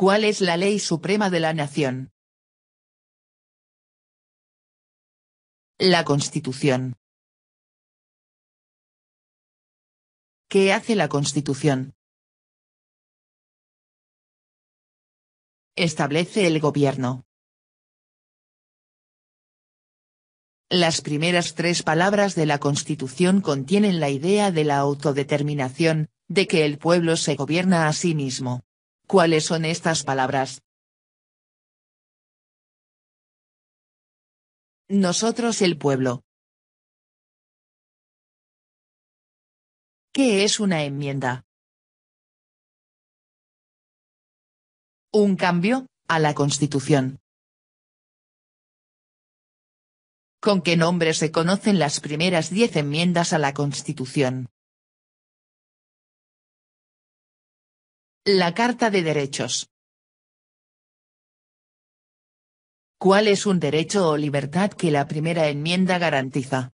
¿Cuál es la ley suprema de la nación? La Constitución. ¿Qué hace la Constitución? Establece el gobierno. Las primeras tres palabras de la Constitución contienen la idea de la autodeterminación, de que el pueblo se gobierna a sí mismo. ¿Cuáles son estas palabras? Nosotros el pueblo. ¿Qué es una enmienda? Un cambio, a la Constitución. ¿Con qué nombre se conocen las primeras diez enmiendas a la Constitución? La Carta de Derechos. ¿Cuál es un derecho o libertad que la primera enmienda garantiza?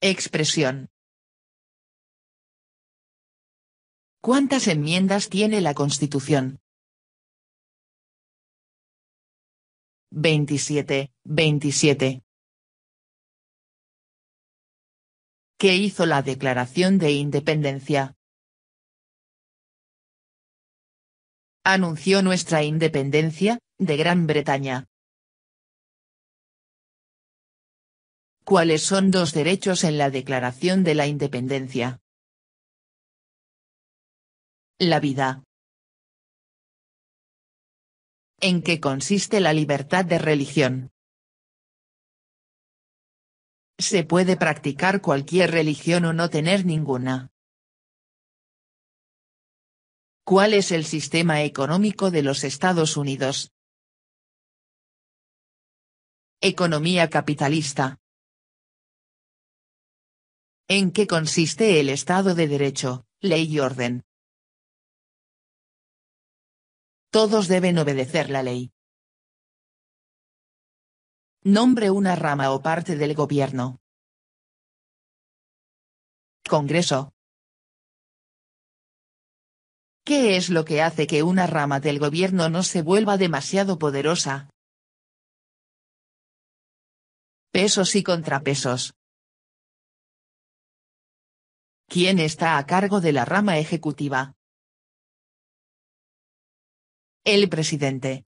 Expresión. ¿Cuántas enmiendas tiene la Constitución? 27, 27. ¿Qué hizo la Declaración de Independencia? anunció nuestra independencia, de Gran Bretaña. ¿Cuáles son dos derechos en la Declaración de la Independencia? La vida. ¿En qué consiste la libertad de religión? Se puede practicar cualquier religión o no tener ninguna. ¿Cuál es el sistema económico de los Estados Unidos? Economía capitalista. ¿En qué consiste el Estado de Derecho, ley y orden? Todos deben obedecer la ley. Nombre una rama o parte del gobierno. Congreso. ¿Qué es lo que hace que una rama del gobierno no se vuelva demasiado poderosa? Pesos y contrapesos. ¿Quién está a cargo de la rama ejecutiva? El presidente.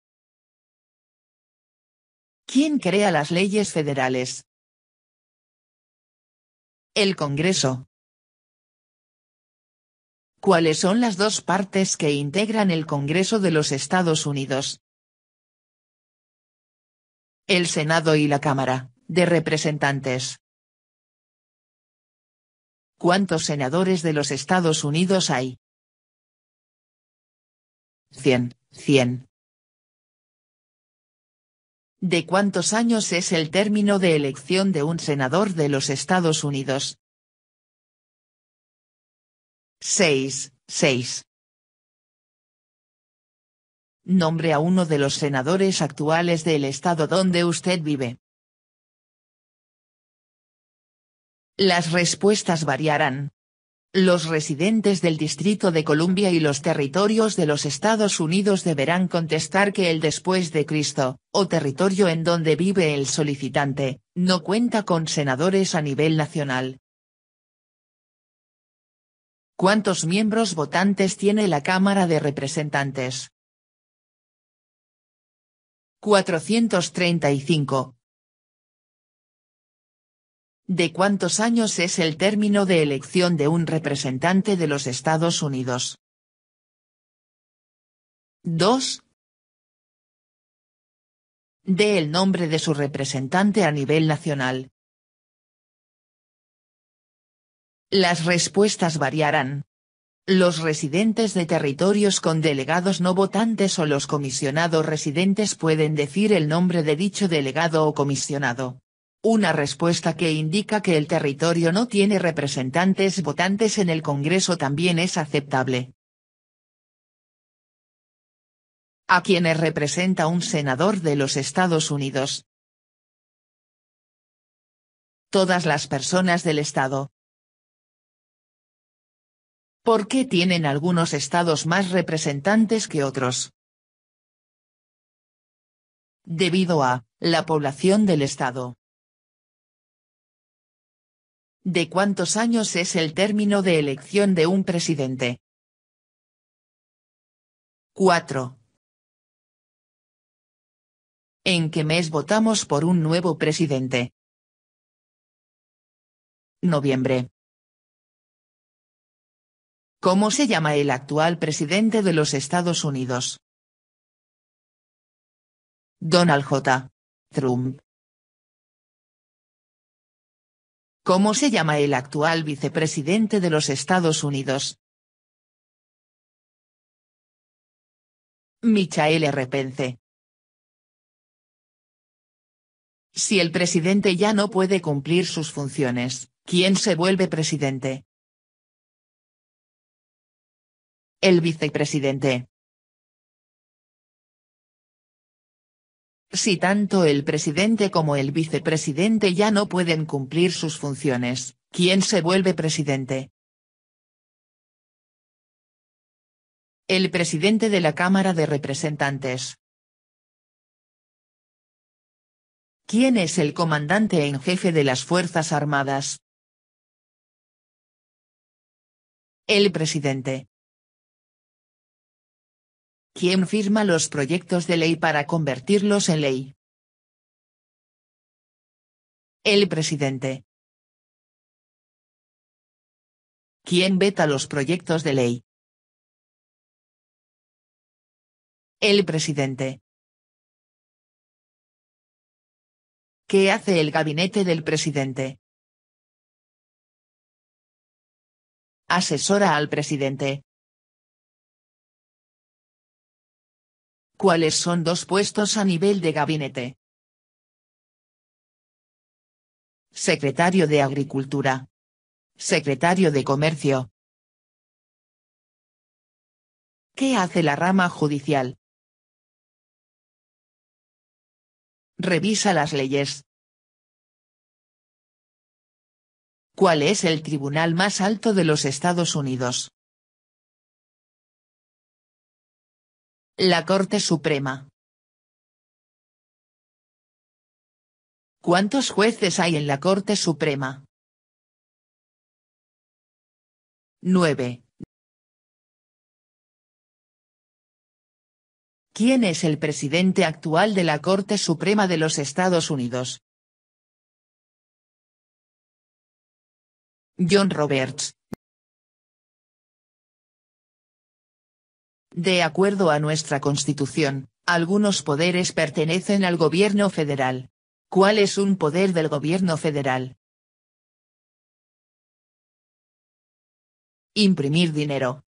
¿Quién crea las leyes federales? El Congreso. ¿Cuáles son las dos partes que integran el Congreso de los Estados Unidos? El Senado y la Cámara, de Representantes. ¿Cuántos senadores de los Estados Unidos hay? 100, ¿De cuántos años es el término de elección de un senador de los Estados Unidos? 6, 6. Nombre a uno de los senadores actuales del estado donde usted vive. Las respuestas variarán. Los residentes del Distrito de Columbia y los territorios de los Estados Unidos deberán contestar que el después de Cristo, o territorio en donde vive el solicitante, no cuenta con senadores a nivel nacional, ¿Cuántos miembros votantes tiene la Cámara de Representantes? 435. ¿De cuántos años es el término de elección de un representante de los Estados Unidos? 2. De el nombre de su representante a nivel nacional. las respuestas variarán. Los residentes de territorios con delegados no votantes o los comisionados residentes pueden decir el nombre de dicho delegado o comisionado. Una respuesta que indica que el territorio no tiene representantes votantes en el Congreso también es aceptable. A quienes representa un senador de los Estados Unidos. Todas las personas del Estado, ¿Por qué tienen algunos estados más representantes que otros? Debido a, la población del estado. ¿De cuántos años es el término de elección de un presidente? 4. ¿En qué mes votamos por un nuevo presidente? Noviembre. ¿Cómo se llama el actual presidente de los Estados Unidos? Donald J. Trump. ¿Cómo se llama el actual vicepresidente de los Estados Unidos? Michael R. Pence. Si el presidente ya no puede cumplir sus funciones, ¿quién se vuelve presidente? El vicepresidente. Si tanto el presidente como el vicepresidente ya no pueden cumplir sus funciones, ¿quién se vuelve presidente? El presidente de la Cámara de Representantes. ¿Quién es el comandante en jefe de las Fuerzas Armadas? El presidente. ¿Quién firma los proyectos de ley para convertirlos en ley? El presidente. ¿Quién veta los proyectos de ley? El presidente. ¿Qué hace el gabinete del presidente? Asesora al presidente. cuáles son dos puestos a nivel de gabinete. Secretario de Agricultura. Secretario de Comercio. ¿Qué hace la rama judicial? Revisa las leyes. ¿Cuál es el tribunal más alto de los Estados Unidos? La Corte Suprema. ¿Cuántos jueces hay en la Corte Suprema? 9. ¿Quién es el presidente actual de la Corte Suprema de los Estados Unidos? John Roberts. De acuerdo a nuestra Constitución, algunos poderes pertenecen al gobierno federal. ¿Cuál es un poder del gobierno federal? Imprimir dinero.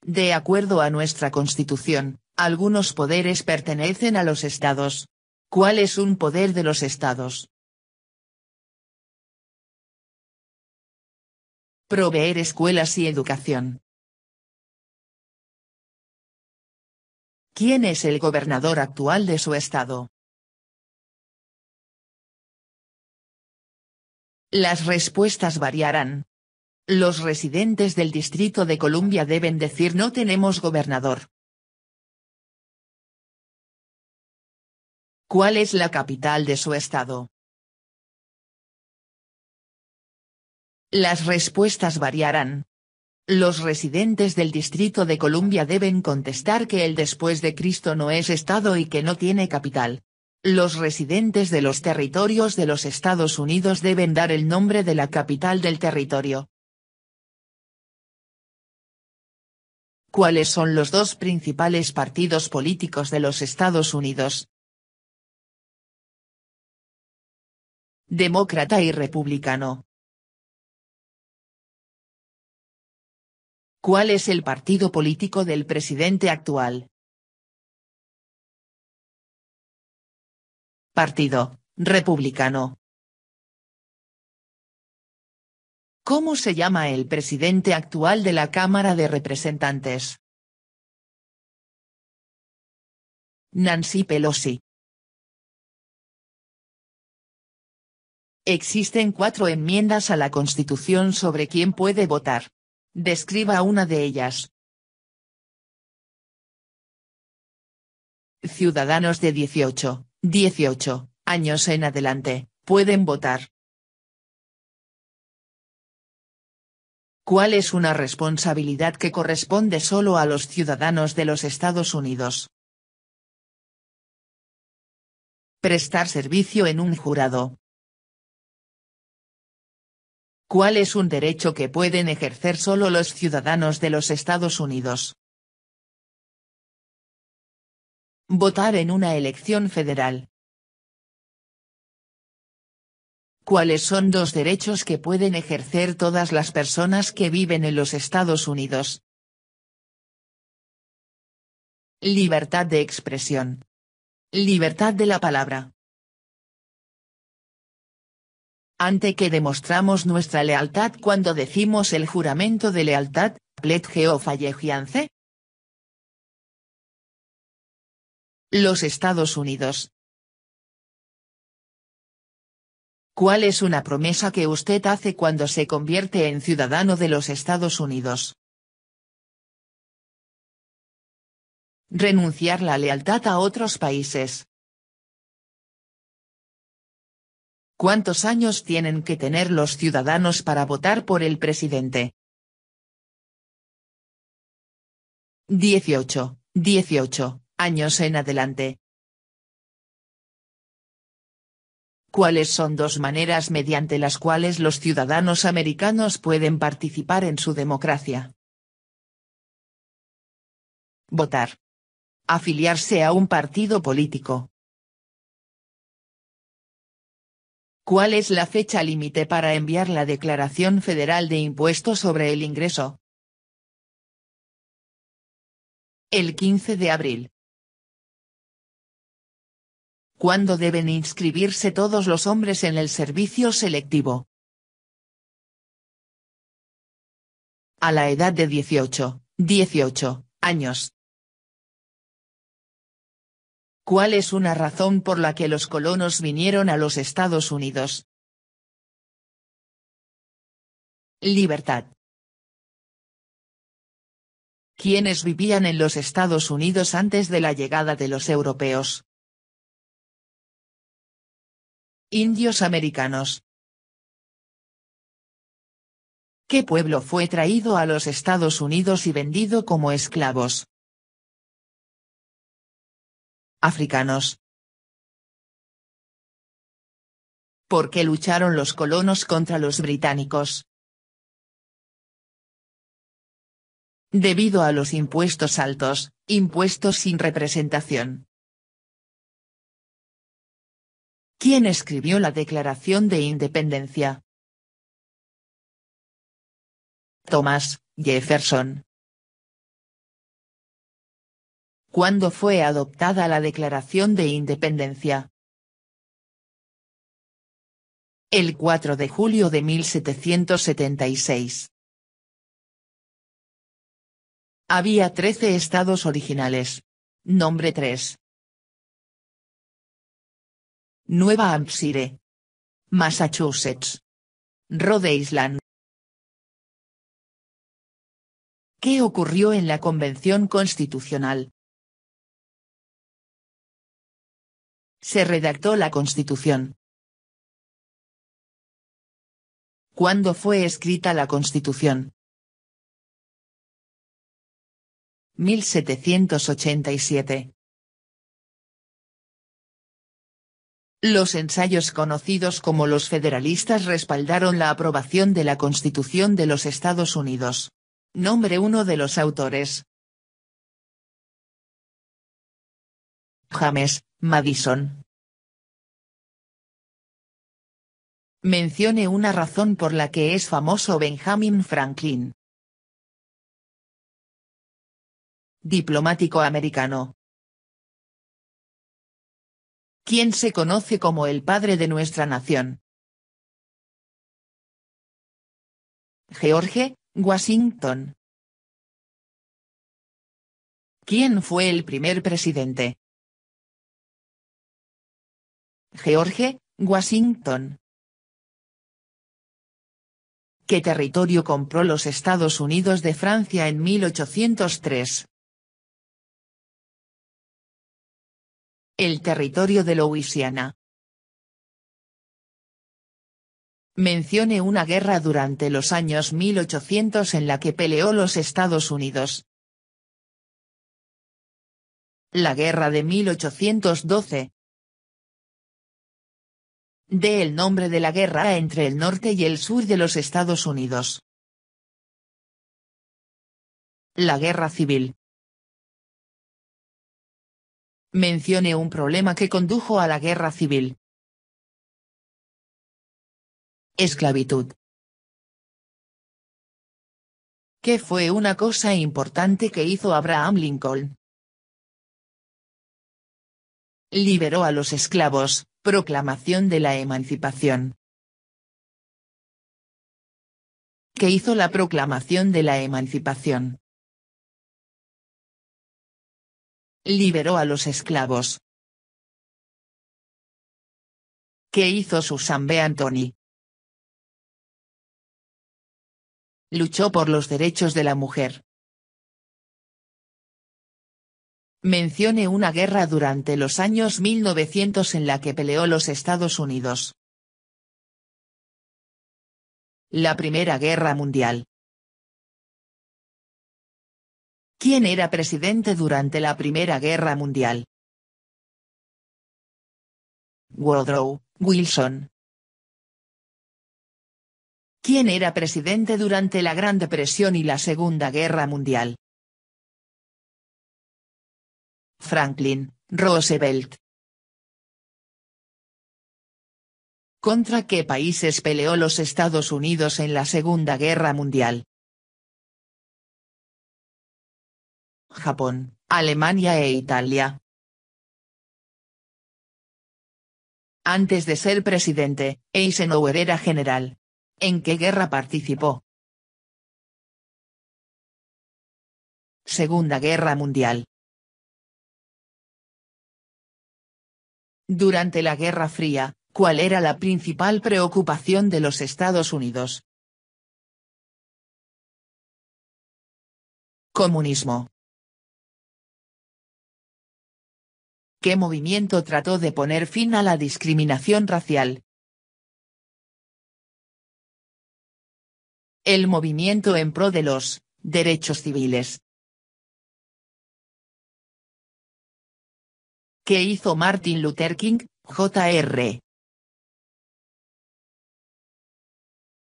De acuerdo a nuestra Constitución, algunos poderes pertenecen a los estados. ¿Cuál es un poder de los estados? proveer escuelas y educación. ¿Quién es el gobernador actual de su estado? Las respuestas variarán. Los residentes del Distrito de Columbia deben decir no tenemos gobernador. ¿Cuál es la capital de su estado? las respuestas variarán. Los residentes del Distrito de Columbia deben contestar que el después de Cristo no es Estado y que no tiene capital. Los residentes de los territorios de los Estados Unidos deben dar el nombre de la capital del territorio. ¿Cuáles son los dos principales partidos políticos de los Estados Unidos? Demócrata y republicano. ¿Cuál es el partido político del presidente actual? Partido Republicano. ¿Cómo se llama el presidente actual de la Cámara de Representantes? Nancy Pelosi. Existen cuatro enmiendas a la Constitución sobre quién puede votar. Describa una de ellas. Ciudadanos de 18, 18 años en adelante, pueden votar. ¿Cuál es una responsabilidad que corresponde solo a los ciudadanos de los Estados Unidos? Prestar servicio en un jurado, cuál es un derecho que pueden ejercer solo los ciudadanos de los Estados Unidos. Votar en una elección federal. ¿Cuáles son dos derechos que pueden ejercer todas las personas que viven en los Estados Unidos? Libertad de expresión. Libertad de la palabra ante que demostramos nuestra lealtad cuando decimos el juramento de lealtad, pledge of allegiance? Los Estados Unidos. ¿Cuál es una promesa que usted hace cuando se convierte en ciudadano de los Estados Unidos? Renunciar la lealtad a otros países. ¿Cuántos años tienen que tener los ciudadanos para votar por el presidente? 18, 18, años en adelante. ¿Cuáles son dos maneras mediante las cuales los ciudadanos americanos pueden participar en su democracia? Votar. Afiliarse a un partido político. ¿Cuál es la fecha límite para enviar la Declaración Federal de Impuestos sobre el Ingreso? El 15 de abril. ¿Cuándo deben inscribirse todos los hombres en el servicio selectivo? A la edad de 18, 18 años. ¿Cuál es una razón por la que los colonos vinieron a los Estados Unidos? Libertad. ¿Quiénes vivían en los Estados Unidos antes de la llegada de los europeos? Indios americanos. ¿Qué pueblo fue traído a los Estados Unidos y vendido como esclavos? africanos. ¿Por qué lucharon los colonos contra los británicos? Debido a los impuestos altos, impuestos sin representación. ¿Quién escribió la Declaración de Independencia? Thomas, Jefferson. ¿Cuándo fue adoptada la Declaración de Independencia. El 4 de julio de 1776. Había 13 estados originales. Nombre 3. Nueva Hampshire. Massachusetts. Rhode Island. ¿Qué ocurrió en la Convención Constitucional? se redactó la Constitución. ¿Cuándo fue escrita la Constitución? 1787. Los ensayos conocidos como los federalistas respaldaron la aprobación de la Constitución de los Estados Unidos. Nombre uno de los autores, James, Madison. Mencione una razón por la que es famoso Benjamin Franklin. Diplomático americano. ¿Quién se conoce como el padre de nuestra nación? George, Washington. ¿Quién fue el primer presidente? George, Washington. ¿Qué territorio compró los Estados Unidos de Francia en 1803? El territorio de Louisiana. Mencione una guerra durante los años 1800 en la que peleó los Estados Unidos. La guerra de 1812, de el nombre de la guerra entre el norte y el sur de los Estados Unidos. La guerra civil. Mencione un problema que condujo a la guerra civil. Esclavitud. ¿Qué fue una cosa importante que hizo Abraham Lincoln? Liberó a los esclavos, Proclamación de la Emancipación. ¿Qué hizo la proclamación de la emancipación. Liberó a los esclavos. ¿Qué hizo Susan B. Anthony? Luchó por los derechos de la mujer. Mencione una guerra durante los años 1900 en la que peleó los Estados Unidos. La Primera Guerra Mundial. ¿Quién era presidente durante la Primera Guerra Mundial? Woodrow Wilson. ¿Quién era presidente durante la Gran Depresión y la Segunda Guerra Mundial? Franklin, Roosevelt. ¿Contra qué países peleó los Estados Unidos en la Segunda Guerra Mundial? Japón, Alemania e Italia. Antes de ser presidente, Eisenhower era general. ¿En qué guerra participó? Segunda Guerra Mundial. Durante la Guerra Fría, ¿cuál era la principal preocupación de los Estados Unidos? Comunismo. ¿Qué movimiento trató de poner fin a la discriminación racial? El movimiento en pro de los derechos civiles. ¿Qué hizo Martin Luther King, Jr.?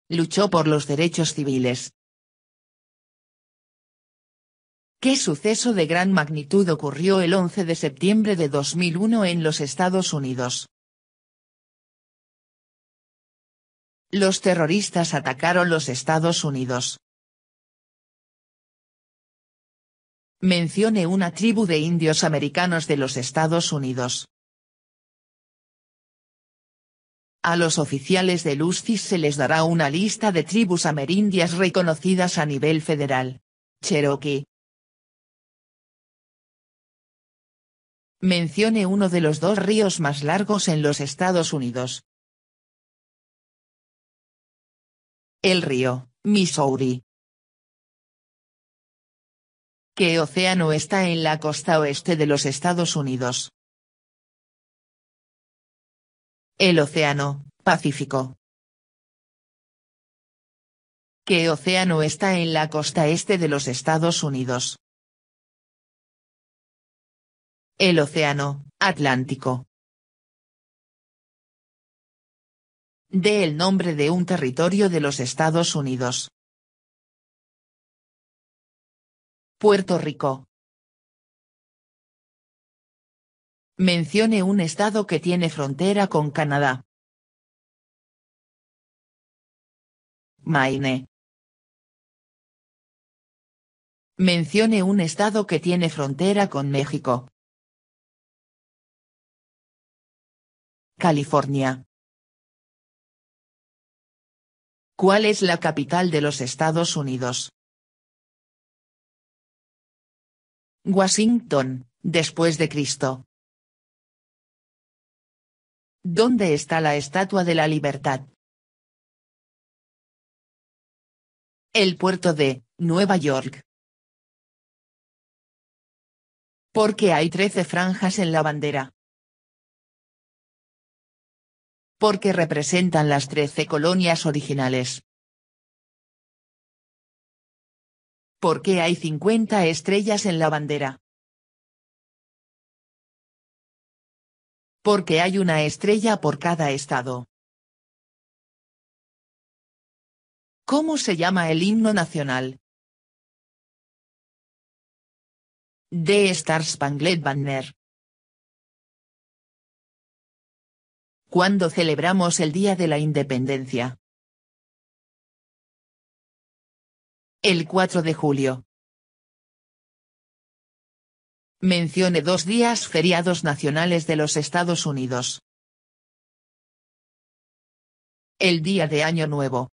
Luchó por los derechos civiles. ¿Qué suceso de gran magnitud ocurrió el 11 de septiembre de 2001 en los Estados Unidos? Los terroristas atacaron los Estados Unidos. Mencione una tribu de indios americanos de los Estados Unidos. A los oficiales del ustis se les dará una lista de tribus amerindias reconocidas a nivel federal. Cherokee. Mencione uno de los dos ríos más largos en los Estados Unidos. El río, Missouri. ¿Qué Océano está en la costa oeste de los Estados Unidos. El Océano, Pacífico. ¿Qué Océano está en la costa este de los Estados Unidos. El Océano, Atlántico. De el nombre de un territorio de los Estados Unidos. Puerto Rico. Mencione un estado que tiene frontera con Canadá. Maine. Mencione un estado que tiene frontera con México. California. ¿Cuál es la capital de los Estados Unidos? Washington, después de Cristo. ¿Dónde está la Estatua de la Libertad? El puerto de, Nueva York. ¿Por qué hay trece franjas en la bandera. Porque representan las trece colonias originales. ¿Por qué hay 50 estrellas en la bandera? Porque hay una estrella por cada estado. ¿Cómo se llama el himno nacional? The Star Spangled Banner. ¿Cuándo celebramos el Día de la Independencia? El 4 de julio. Mencione dos días feriados nacionales de los Estados Unidos. El día de Año Nuevo.